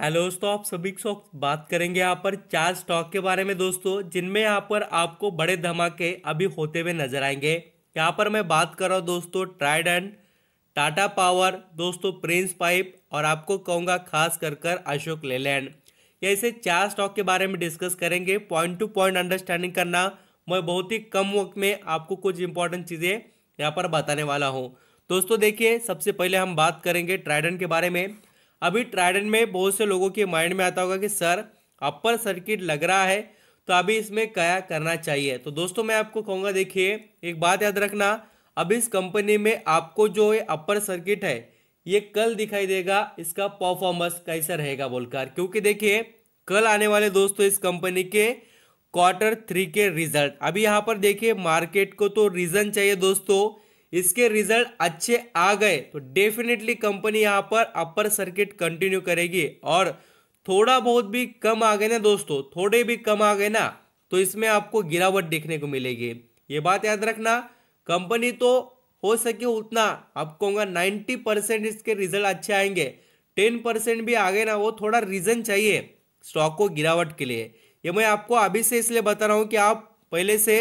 hello दोस्तों आप सभी स्टॉक बात करेंगे यहाँ पर चार स्टॉक के बारे में दोस्तों जिनमें यहाँ पर आपको बड़े धमाके अभी होते हुए नजर आएंगे यहाँ पर मैं बात कर रहा हूँ दोस्तों ट्राइडेंट टाटा पावर दोस्तों प्रिंस पाइप और आपको कहूँगा खास कर कर अशोक लेलैंड ये ऐसे चार स्टॉक के बारे में डिस्कस करेंगे पॉइंट टू पॉइंट अंडरस्टैंडिंग करना मैं बहुत ही कम वक्त में आपको कुछ इंपॉर्टेंट चीज़ें यहाँ पर बताने वाला हूँ दोस्तों देखिए सबसे पहले हम बात करेंगे ट्राइडन के बारे में अभी ट्राइडन में बहुत से लोगों के माइंड में आता होगा कि सर अपर सर्किट लग रहा है तो अभी इसमें क्या करना चाहिए तो दोस्तों मैं आपको कहूँगा देखिए एक बात याद रखना अब इस कंपनी में आपको जो ये अपर सर्किट है ये कल दिखाई देगा इसका परफॉर्मेंस कैसा रहेगा बोलकर क्योंकि देखिए कल आने वाले दोस्तों इस कंपनी के क्वार्टर थ्री के रिजल्ट अभी यहाँ पर देखिए मार्केट को तो रीजन चाहिए दोस्तों इसके रिजल्ट अच्छे आ गए तो डेफिनेटली कंपनी यहाँ पर अपर सर्किट कंटिन्यू करेगी और थोड़ा बहुत भी कम आ गए ना दोस्तों थोड़े भी कम आ गए ना तो इसमें आपको गिरावट देखने को मिलेगी ये बात याद रखना कंपनी तो हो सके उतना आप कहूँगा नाइन्टी परसेंट इसके रिजल्ट अच्छे आएंगे टेन परसेंट भी आ गए ना वो थोड़ा रीज़न चाहिए स्टॉक को गिरावट के लिए ये मैं आपको अभी से इसलिए बता रहा हूँ कि आप पहले से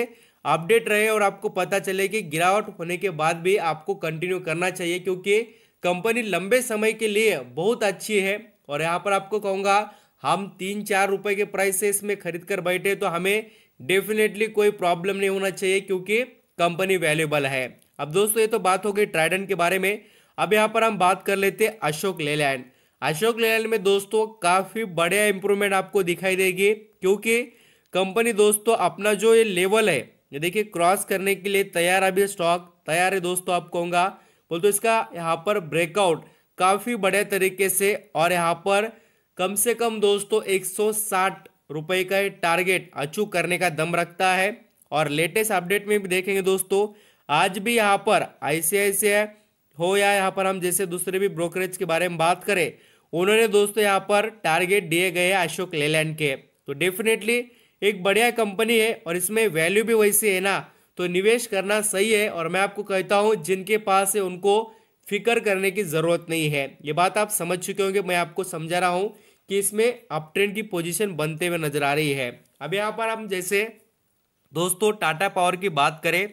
अपडेट रहे और आपको पता चले कि गिरावट होने के बाद भी आपको कंटिन्यू करना चाहिए क्योंकि कंपनी लंबे समय के लिए बहुत अच्छी है और यहाँ पर आपको कहूँगा हम तीन चार रुपए के प्राइस से इसमें खरीद कर बैठे तो हमें डेफिनेटली कोई प्रॉब्लम नहीं होना चाहिए क्योंकि कंपनी वैल्यूबल है अब दोस्तों ये तो बात हो गई ट्राइडन के बारे में अब यहाँ पर हम बात कर लेते हैं अशोक लेलैंड अशोक लेलैंड में दोस्तों काफ़ी बढ़िया इंप्रूवमेंट आपको दिखाई देगी क्योंकि कंपनी दोस्तों अपना जो ये लेवल है ये देखिए क्रॉस करने के लिए तैयार अभी स्टॉक तैयार है दोस्तों आप कहूँगा बोल तो इसका यहाँ पर ब्रेकआउट काफ़ी बड़े तरीके से और यहाँ पर कम से कम दोस्तों एक रुपए का टारगेट अचू करने का दम रखता है और लेटेस्ट अपडेट में भी देखेंगे दोस्तों आज भी यहाँ पर आईसीआईसीआई हो या यहाँ पर हम जैसे दूसरे भी ब्रोकरेज के बारे में बात करें उन्होंने दोस्तों यहाँ पर टारगेट दिए गए अशोक लेलैंड के तो डेफिनेटली एक बढ़िया कंपनी है और इसमें वैल्यू भी वैसी है ना तो निवेश करना सही है और मैं आपको कहता हूँ जिनके पास है उनको फिकर करने की ज़रूरत नहीं है ये बात आप समझ चुके होंगे मैं आपको समझा रहा हूँ कि इसमें अप ट्रेंड की पोजीशन बनते हुए नजर आ रही है अब यहाँ पर हम जैसे दोस्तों टाटा पावर की बात करें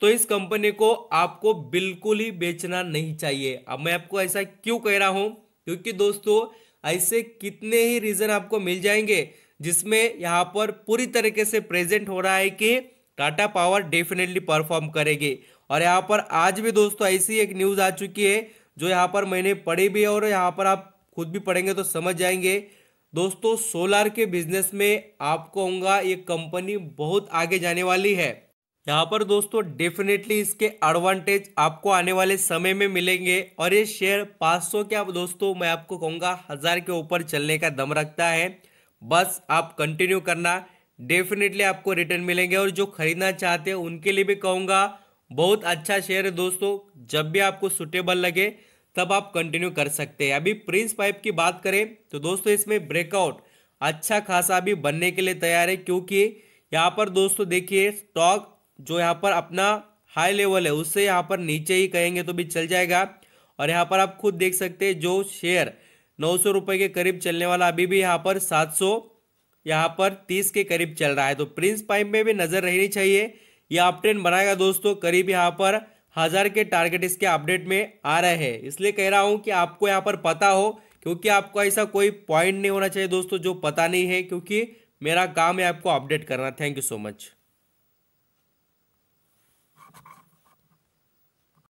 तो इस कंपनी को आपको बिल्कुल ही बेचना नहीं चाहिए अब मैं आपको ऐसा क्यों कह रहा हूँ क्योंकि दोस्तों ऐसे कितने ही रीज़न आपको मिल जाएंगे जिसमें यहाँ पर पूरी तरीके से प्रेजेंट हो रहा है कि टाटा पावर डेफिनेटली परफॉर्म करेगी और यहाँ पर आज भी दोस्तों ऐसी एक न्यूज़ आ चुकी है जो यहाँ पर मैंने पढ़ी भी और यहाँ पर आप खुद भी पढ़ेंगे तो समझ जाएंगे दोस्तों सोलार के बिजनेस में आपको होगा ये कंपनी बहुत आगे जाने वाली है यहाँ पर दोस्तों डेफिनेटली इसके एडवांटेज आपको आने वाले समय में मिलेंगे और ये शेयर 500 के आप दोस्तों मैं आपको कहूँगा हज़ार के ऊपर चलने का दम रखता है बस आप कंटिन्यू करना डेफिनेटली आपको रिटर्न मिलेंगे और जो खरीदना चाहते हैं उनके लिए भी कहूँगा बहुत अच्छा शेयर है दोस्तों जब भी आपको सुटेबल लगे तब आप कंटिन्यू कर सकते हैं अभी प्रिंस पाइप की बात करें तो दोस्तों इसमें ब्रेकआउट अच्छा खासा अभी बनने के लिए तैयार है क्योंकि यहाँ पर दोस्तों देखिए स्टॉक जो यहाँ पर अपना हाई लेवल है उससे यहाँ पर नीचे ही कहेंगे तो भी चल जाएगा और यहाँ पर आप खुद देख सकते हैं जो शेयर नौ सौ रुपये के करीब चलने वाला अभी भी यहाँ पर सात सौ यहाँ पर तीस के करीब चल रहा है तो प्रिंस पाइप में भी नज़र रहनी चाहिए यह आप बनाएगा दोस्तों करीब यहाँ पर हज़ार के टारगेट इसके अपडेट में आ रहे हैं इसलिए कह रहा हूँ कि आपको यहाँ पर पता हो क्योंकि आपको ऐसा कोई पॉइंट नहीं होना चाहिए दोस्तों जो पता नहीं है क्योंकि मेरा काम है आपको अपडेट करना थैंक यू सो मच